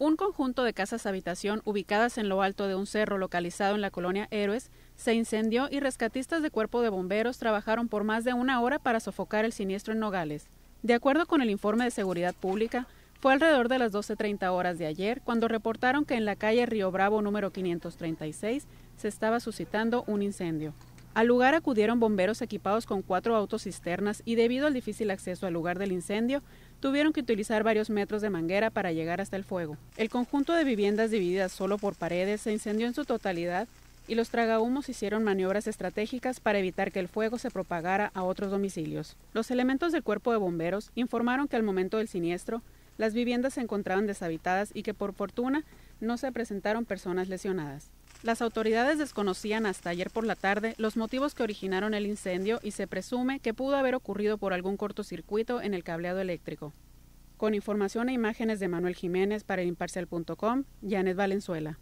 Un conjunto de casas habitación ubicadas en lo alto de un cerro localizado en la colonia Héroes se incendió y rescatistas de cuerpo de bomberos trabajaron por más de una hora para sofocar el siniestro en Nogales. De acuerdo con el informe de seguridad pública, fue alrededor de las 12.30 horas de ayer cuando reportaron que en la calle Río Bravo número 536 se estaba suscitando un incendio. Al lugar acudieron bomberos equipados con cuatro autocisternas y debido al difícil acceso al lugar del incendio, tuvieron que utilizar varios metros de manguera para llegar hasta el fuego. El conjunto de viviendas divididas solo por paredes se incendió en su totalidad y los tragahumos hicieron maniobras estratégicas para evitar que el fuego se propagara a otros domicilios. Los elementos del cuerpo de bomberos informaron que al momento del siniestro, las viviendas se encontraban deshabitadas y que por fortuna no se presentaron personas lesionadas. Las autoridades desconocían hasta ayer por la tarde los motivos que originaron el incendio y se presume que pudo haber ocurrido por algún cortocircuito en el cableado eléctrico. Con información e imágenes de Manuel Jiménez para el imparcial.com, Janet Valenzuela.